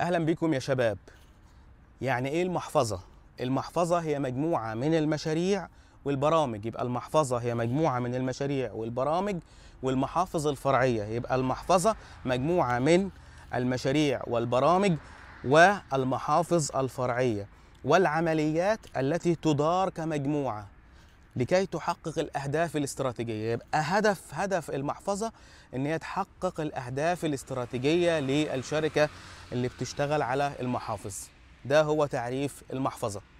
اهلا بيكم يا شباب يعني ايه المحفظه المحفظه هي مجموعه من المشاريع والبرامج يبقى المحفظه هي مجموعه من المشاريع والبرامج والمحافظ الفرعيه يبقى المحفظه مجموعه من المشاريع والبرامج والمحافظ الفرعيه والعمليات التي تدار كمجموعه لكي تحقق الاهداف الاستراتيجيه يبقى هدف هدف المحفظه ان هي تحقق الاهداف الاستراتيجيه للشركه اللي بتشتغل على المحافظ ده هو تعريف المحفظه